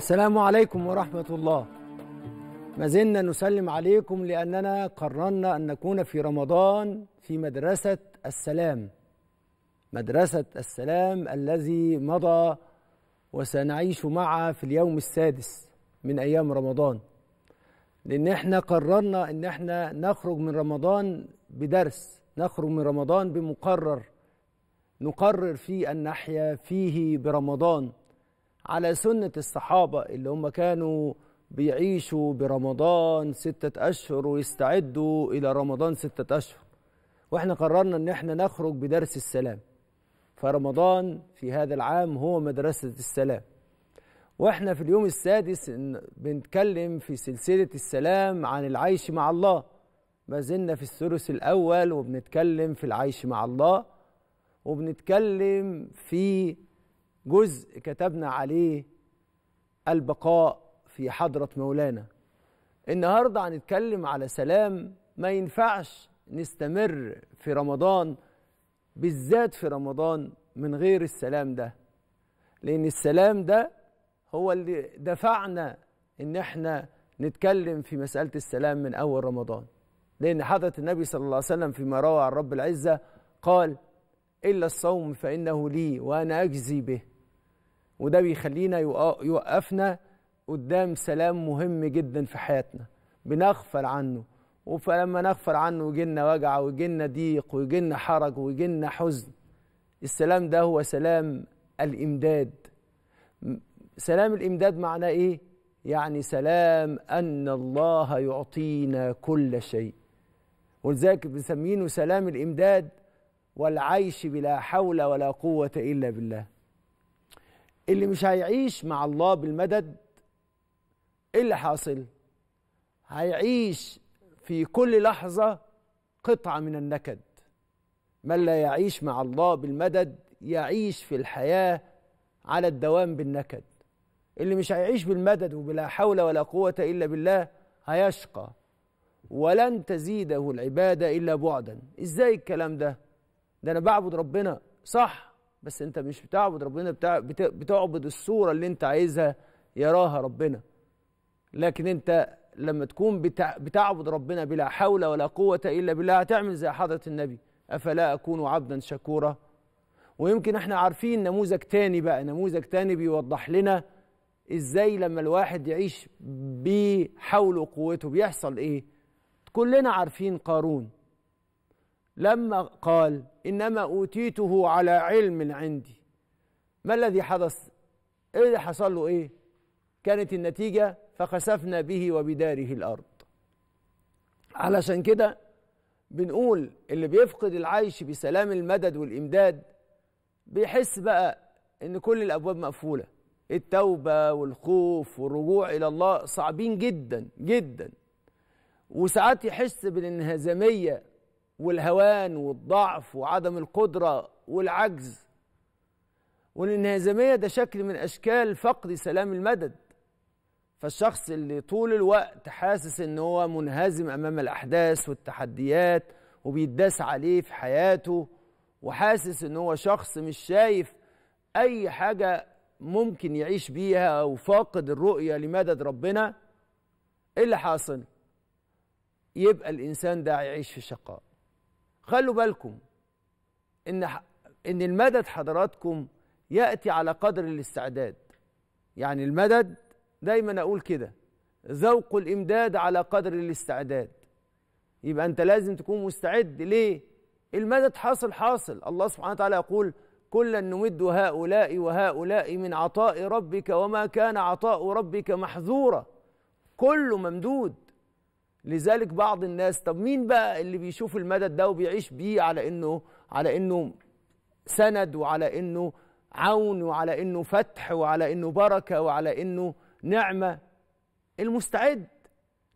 السلام عليكم ورحمة الله ما زلنا نسلم عليكم لأننا قررنا أن نكون في رمضان في مدرسة السلام مدرسة السلام الذي مضى وسنعيش معها في اليوم السادس من أيام رمضان لأن احنا قررنا أن احنا نخرج من رمضان بدرس نخرج من رمضان بمقرر نقرر فيه أن نحيا فيه برمضان على سنة الصحابة اللي هم كانوا بيعيشوا برمضان ستة أشهر ويستعدوا إلى رمضان ستة أشهر وإحنا قررنا إن إحنا نخرج بدرس السلام فرمضان في هذا العام هو مدرسة السلام وإحنا في اليوم السادس بنتكلم في سلسلة السلام عن العيش مع الله ما زلنا في الثلث الأول وبنتكلم في العيش مع الله وبنتكلم في جزء كتبنا عليه البقاء في حضرة مولانا النهارده هنتكلم على سلام ما ينفعش نستمر في رمضان بالذات في رمضان من غير السلام ده لأن السلام ده هو اللي دفعنا إن احنا نتكلم في مسألة السلام من أول رمضان لأن حضرة النبي صلى الله عليه وسلم فيما روى عن رب العزة قال إلا الصوم فإنه لي وأنا أجزي به وده بيخلينا يوقفنا قدام سلام مهم جدا في حياتنا بنغفل عنه فلما نغفل عنه وجينا وجع وجينا ضيق وجينا حرج وجينا حزن السلام ده هو سلام الامداد سلام الامداد معناه ايه يعني سلام ان الله يعطينا كل شيء ولذلك بنسمينه سلام الامداد والعيش بلا حول ولا قوه الا بالله اللي مش هيعيش مع الله بالمدد ايه اللي حاصل هيعيش في كل لحظه قطعه من النكد من لا يعيش مع الله بالمدد يعيش في الحياه على الدوام بالنكد اللي مش هيعيش بالمدد وبلا حول ولا قوه الا بالله هيشقى ولن تزيده العباده الا بعدا ازاي الكلام ده ده انا بعبد ربنا صح بس انت مش بتعبد ربنا بتاع بتعبد الصوره اللي انت عايزها يراها ربنا لكن انت لما تكون بتعبد ربنا بلا حول ولا قوه الا بالله هتعمل زي حضره النبي افلا اكون عبدا شكورا ويمكن احنا عارفين نموذج تاني بقى نموذج تاني بيوضح لنا ازاي لما الواحد يعيش بحوله وقوته بيحصل ايه كلنا عارفين قارون لما قال انما اوتيته على علم عندي ما الذي حدث ايه اللي حصل له ايه كانت النتيجه فخسفنا به وبداره الارض علشان كده بنقول اللي بيفقد العيش بسلام المدد والامداد بيحس بقى ان كل الابواب مقفوله التوبه والخوف والرجوع الى الله صعبين جدا جدا وساعات يحس بالانهزاميه والهوان والضعف وعدم القدرة والعجز والانهزامية ده شكل من أشكال فقد سلام المدد فالشخص اللي طول الوقت حاسس ان هو منهزم امام الاحداث والتحديات وبيداس عليه في حياته وحاسس ان هو شخص مش شايف اي حاجه ممكن يعيش بيها او فاقد الرؤيه لمدد ربنا ايه اللي حاصل يبقى الانسان ده يعيش في شقاء خلوا بالكم ان ان المدد حضراتكم ياتي على قدر الاستعداد يعني المدد دايما اقول كده ذوق الامداد على قدر الاستعداد يبقى انت لازم تكون مستعد ليه المدد حاصل حاصل الله سبحانه وتعالى يقول كلا نمد هؤلاء وهؤلاء من عطاء ربك وما كان عطاء ربك محظورا كله ممدود لذلك بعض الناس طب مين بقى اللي بيشوف المدد ده وبيعيش بيه على انه على انه سند وعلى انه عون وعلى انه فتح وعلى انه بركه وعلى انه نعمه المستعد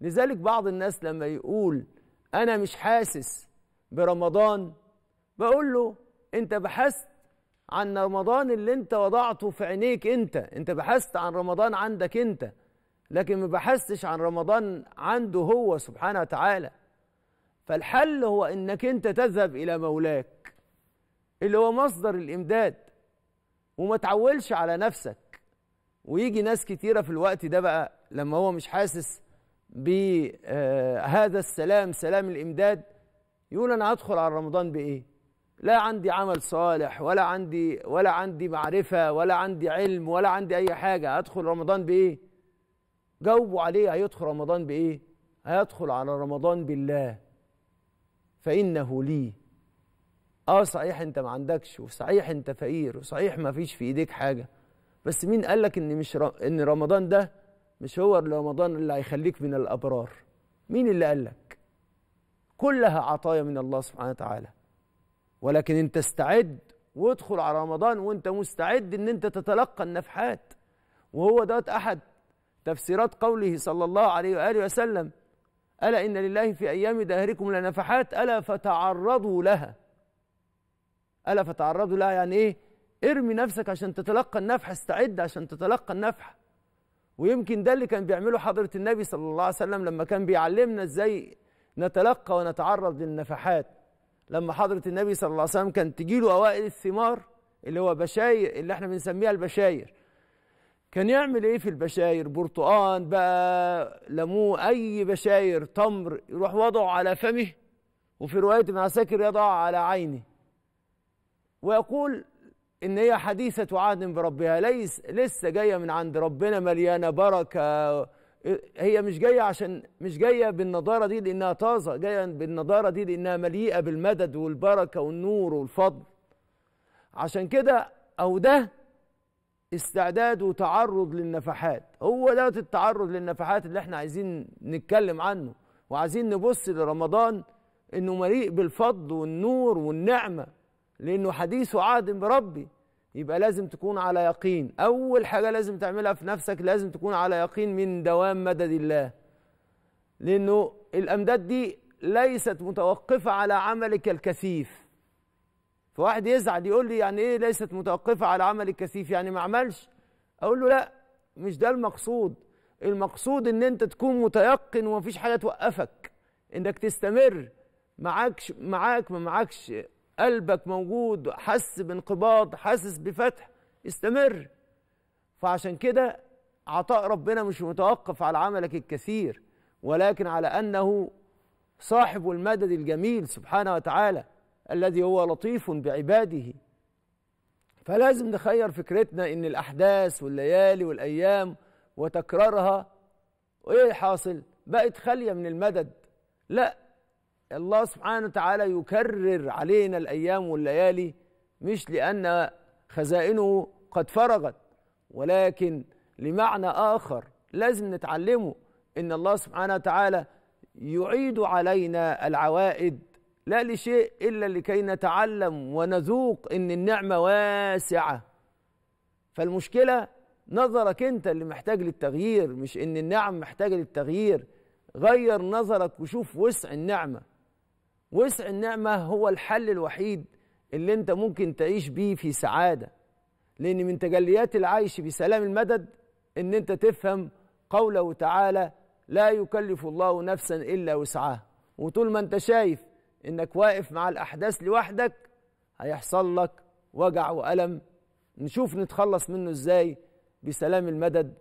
لذلك بعض الناس لما يقول انا مش حاسس برمضان بقول له انت بحثت عن رمضان اللي انت وضعته في عينيك انت انت بحثت عن رمضان عندك انت لكن ما بحثتش عن رمضان عنده هو سبحانه وتعالى فالحل هو انك انت تذهب الى مولاك اللي هو مصدر الامداد وما تعولش على نفسك ويجي ناس كتيرة في الوقت ده بقى لما هو مش حاسس بهذا آه، السلام سلام الإمداد يقول أنا هدخل على رمضان بإيه لا عندي عمل صالح ولا عندي ولا عندي معرفة ولا عندي علم ولا عندي أي حاجة أدخل رمضان بإيه جاوبوا عليه هيدخل رمضان بايه هيدخل على رمضان بالله فانه لي اه صحيح انت ما عندكش وصحيح انت فقير وصحيح ما فيش في ايديك حاجه بس مين قال لك ان مش ان رمضان ده مش هو رمضان اللي هيخليك من الابرار مين اللي قال لك كلها عطايا من الله سبحانه وتعالى ولكن انت استعد وادخل على رمضان وانت مستعد ان انت تتلقى النفحات وهو دوت احد تفسيرات قوله صلى الله عليه وآله وسلم ألا إن لله في أيام دهركم لنفحات ألا فتعرضوا لها ألا فتعرضوا لها يعني إيه ارمي نفسك عشان تتلقى النفحة استعد عشان تتلقى النفحة ويمكن ده اللي كان بيعمله حضرة النبي صلى الله عليه وسلم لما كان بيعلمنا ازاي نتلقى ونتعرض للنفحات لما حضرة النبي صلى الله عليه وسلم كان تجيله أوائل الثمار اللي هو بشاير اللي احنا بنسميها البشاير كان يعمل ايه في البشاير برتقان بقى لمو اي بشاير تمر يروح وضعه على فمه وفي روايه ابن عساكر يضع على عينه ويقول ان هي حديثه عهد بربها ليس لسه جايه من عند ربنا مليانه بركه هي مش جايه عشان مش جايه بالنضاره دي لانها طازه جايه بالنضاره دي لانها مليئه بالمدد والبركه والنور والفضل عشان كده او ده استعداد وتعرض للنفحات هو ده التعرض للنفحات اللي احنا عايزين نتكلم عنه وعايزين نبص لرمضان انه مليء بالفضل والنور والنعمه لانه حديث وعهد بربي يبقى لازم تكون على يقين اول حاجه لازم تعملها في نفسك لازم تكون على يقين من دوام مدد الله لانه الامداد دي ليست متوقفه على عملك الكثيف فواحد يزعل يقول لي يعني ايه ليست متوقفه على عمل الكثيف يعني ما عملش اقول له لا مش ده المقصود المقصود ان انت تكون متيقن ومفيش حاجه توقفك انك تستمر معاكش معاك ما معاكش قلبك موجود حس بانقباض حاسس بفتح استمر فعشان كده عطاء ربنا مش متوقف على عملك الكثير ولكن على انه صاحب المدد الجميل سبحانه وتعالى الذي هو لطيف بعباده فلازم نخير فكرتنا ان الاحداث والليالي والايام وتكرارها وايه حاصل بقت خاليه من المدد لا الله سبحانه وتعالى يكرر علينا الايام والليالي مش لان خزائنه قد فرغت ولكن لمعنى اخر لازم نتعلمه ان الله سبحانه وتعالى يعيد علينا العوائد لا لشيء إلا لكي نتعلم ونذوق إن النعمة واسعة فالمشكلة نظرك أنت اللي محتاج للتغيير مش إن النعم محتاجة للتغيير غير نظرك وشوف وسع النعمة وسع النعمة هو الحل الوحيد اللي أنت ممكن تعيش بيه في سعادة لأن من تجليات العيش بسلام المدد إن أنت تفهم قوله تعالى لا يكلف الله نفسا إلا وسعها وطول ما أنت شايف انك واقف مع الاحداث لوحدك هيحصل لك وجع والم نشوف نتخلص منه ازاي بسلام المدد